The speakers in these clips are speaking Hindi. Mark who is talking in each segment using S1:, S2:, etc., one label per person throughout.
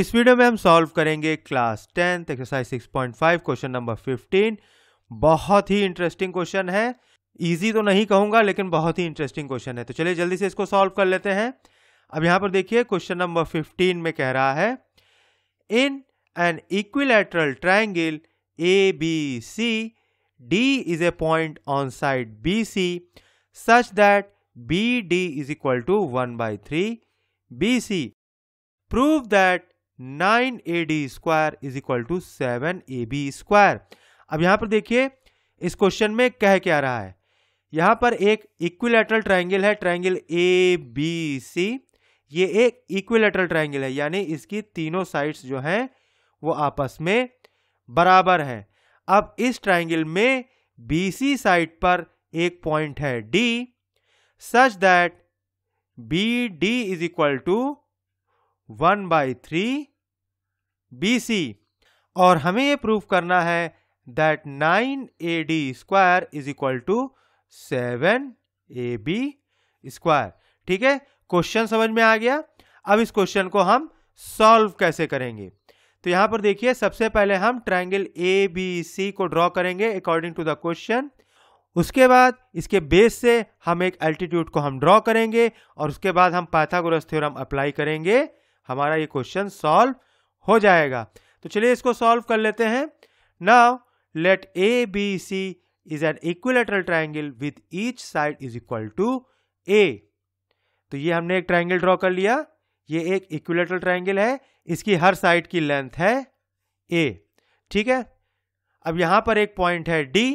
S1: इस वीडियो में हम सॉल्व करेंगे class tenth exercise 6.5 question number 15 बहुत ही इंटरेस्टिंग क्वेश्चन है इजी तो नहीं कहूंगा लेकिन बहुत ही इंटरेस्टिंग क्वेश्चन है तो चलिए जल्दी से इसको सॉल्व कर लेते हैं अब यहां पर देखिए क्वेश्चन नंबर 15 में कह रहा है in an equilateral triangle A B C D is a point on side B C such that B D is equal to one by three B C prove that nine A D square is equal to seven A B square अब यहां पर देखिए इस क्वेश्चन में कह क्या रहा है यहां पर एक इक्विलेटरल ट्राइंगल है ट्राइंगल ए बी सी ये एक इक्विलेटरल ट्राइंगल है यानी इसकी तीनों साइड्स जो हैं वो आपस में बराबर हैं अब इस ट्राइंगल में बी सी साइड पर एक पॉइंट है D such that B D is equal to one by three B C और हमें ये प्रूव करना है that nine A D square is equal to seven A B square ठीक है क्वेश्चन समझ में आ गया अब इस क्वेश्चन को हम सॉल्व कैसे करेंगे तो यहां पर देखिए सबसे पहले हम ट्राइंगल ए बी सी को ड्रॉ करेंगे अकॉर्डिंग टू द क्वेश्चन उसके बाद इसके बेस से हम एक एल्टीट्यूड को हम ड्रॉ करेंगे और उसके बाद हम पाथागोरस थ्योरम अप्लाई करेंगे हमारा ये क्वेश्चन सॉल्व हो जाएगा तो चलिए इसको सॉल्व कर लेते हैं now let A B C is an equilateral triangle with each side is equal to A तो ये हमने एक ट्राइंगल ड्रॉ कर लिया ये एक इक्विलेटरल ट्राइंगल है इसकी हर साइड की लेंथ है ए ठीक है अब यहां पर एक पॉइंट है डी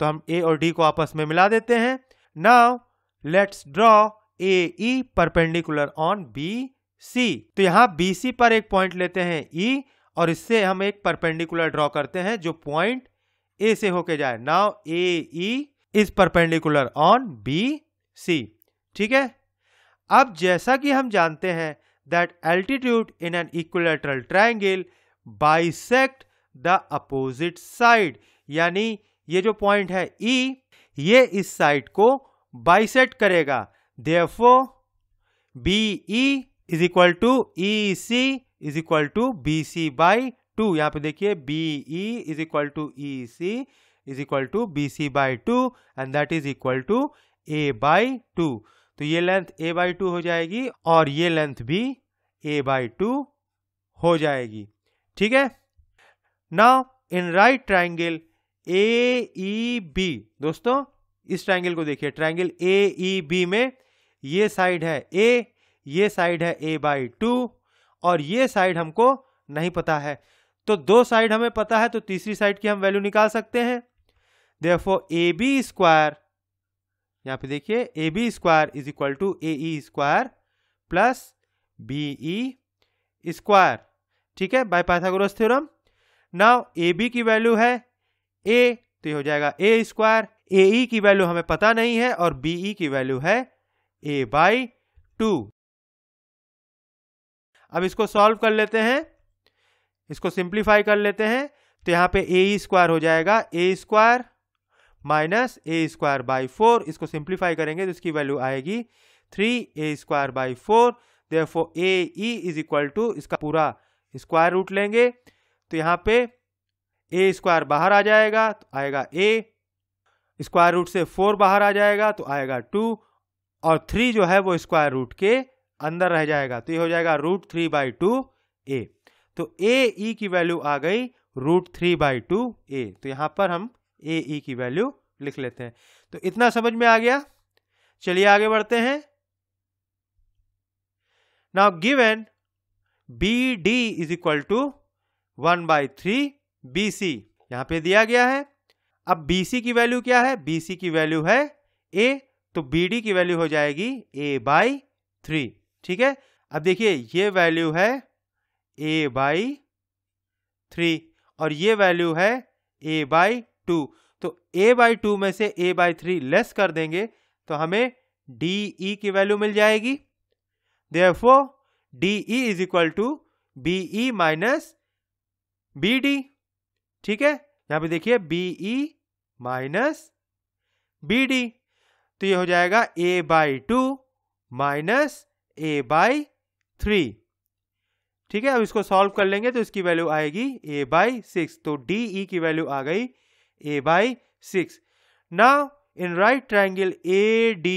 S1: तो हम ए और डी को आपस में मिला देते हैं now let's draw A E perpendicular on B C तो यहाँ बी सी पर एक पॉइंट लेते हैं ई e, और इससे हम एक परपेंडिकुलर ड्रॉ करते हैं जो पॉइंट ए से होके जाए now A E is perpendicular on B C ठीक है अब जैसा कि हम जानते हैं that altitude in an equilateral triangle bisect the opposite side यानी ये जो पॉइंट है ई e, ये इस साइड को बाइसेट करेगा therefore B E is equal to E C is equal to B C by two यहाँ पे देखिए B E is equal to E C is equal to B C by two and that is equal to A by two तो ये लेंथ ए बाई टू हो जाएगी और ये लेंथ भी ए बाई टू हो जाएगी ठीक है now in right triangle A E B दोस्तों इस ट्राइंगल को देखिए ट्राइंगल ए ई बी में ये साइड है ए ये साइड है ए बाई टू और ये साइड हमको नहीं पता है तो दो साइड हमें पता है तो तीसरी साइड की हम वैल्यू निकाल सकते हैं देखो ए बी स्क्वायर यहाँ पे देखिए A B square is equal to A E square plus B E square ठीक है by Pythagoras theorem now A B की वैल्यू है ए तो ये हो जाएगा ए स्क्वायर ए ई की वैल्यू हमें पता नहीं है और बी ई e की वैल्यू है ए बाई टू अब इसको सॉल्व कर लेते हैं इसको सिंप्लीफाई कर लेते हैं तो यहाँ पे ए स्क्वायर हो जाएगा A square minus A square by four इसको सिंप्लीफाई करेंगे तो इसकी वैल्यू आएगी three A square by four therefore A E is equal to इसका पूरा स्क्वायर रूट लेंगे तो यहाँ पे ए स्क्वायर बाहर आ जाएगा तो आएगा ए स्क्वायर रूट से फोर बाहर आ जाएगा तो आएगा टू और थ्री जो है वो स्क्वायर रूट के अंदर रह जाएगा तो ये हो जाएगा root three by two A तो ए ई e की वैल्यू आ गई root three by two A तो यहाँ पर हम ए ई e की वैल्यू लिख लेते हैं तो इतना समझ में आ गया चलिए आगे बढ़ते हैं now given B D is equal to one by three B C यहां पर दिया गया है अब बी सी की वैल्यू क्या है बी सी की वैल्यू है ए तो बी डी की वैल्यू हो जाएगी ए बाई थ्री ठीक है अब देखिए ये वैल्यू है ए बाई थ्री और ये वैल्यू है ए बाई टू तो ए बाई टू में से ए बाई थ्री लेस कर देंगे तो हमें डी ई e की वैल्यू मिल जाएगी therefore D E is equal to B E minus B D ठीक है यहां पे देखिए B E minus B D तो ये हो जाएगा A by two minus A by three ठीक है अब इसको सॉल्व कर लेंगे तो इसकी वैल्यू आएगी ए बाई सिक्स तो डी ई e की वैल्यू आ गई ए बाई सिक्स ना in right triangle A D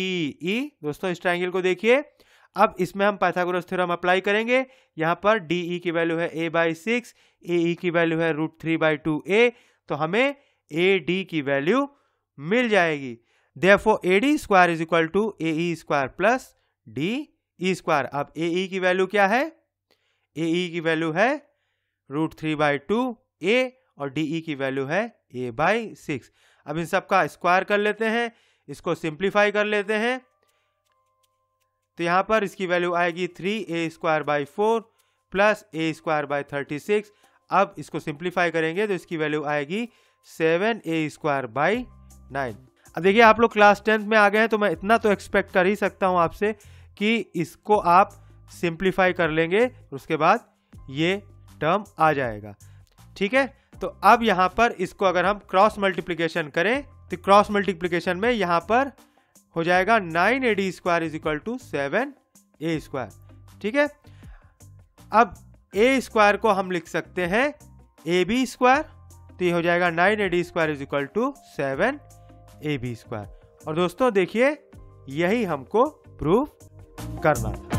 S1: E दोस्तों इस ट्राइंगल को देखिए अब इसमें हम पाइथागोरस थ्योरम अप्लाई करेंगे यहाँ पर डी ई e की वैल्यू है A by six A E की वैल्यू है root three by two A तो हमें ए डी की वैल्यू मिल जाएगी therefore A D square is equal to A E square plus D E square अब ए ई की वैल्यू क्या है ए ई की वैल्यू है root three by two A और डी ई की वैल्यू है ए बाई सिक्स अब इन सबका स्क्वायर कर लेते हैं इसको सिंप्लीफाई कर लेते हैं तो यहाँ पर इसकी वैल्यू आएगी three A square by four plus A square by thirty six अब इसको सिंप्लीफाई करेंगे तो इसकी वैल्यू आएगी seven A square by nine अब देखिए आप लोग क्लास टेंथ में आ गए हैं तो मैं इतना तो एक्सपेक्ट कर ही सकता हूँ आपसे कि इसको आप सिंप्लीफाई कर लेंगे उसके बाद ये टर्म आ जाएगा ठीक है तो अब यहाँ पर इसको अगर हम क्रॉस मल्टीप्लीकेशन करें तो क्रॉस मल्टीप्लीकेशन में यहाँ पर हो जाएगा nine A D square is equal to seven A square ठीक है अब ए स्क्वायर को हम लिख सकते हैं ए बी स्क्वायर तो ये हो जाएगा nine A D square is equal to seven A B square और दोस्तों देखिए यही हमको प्रूफ करना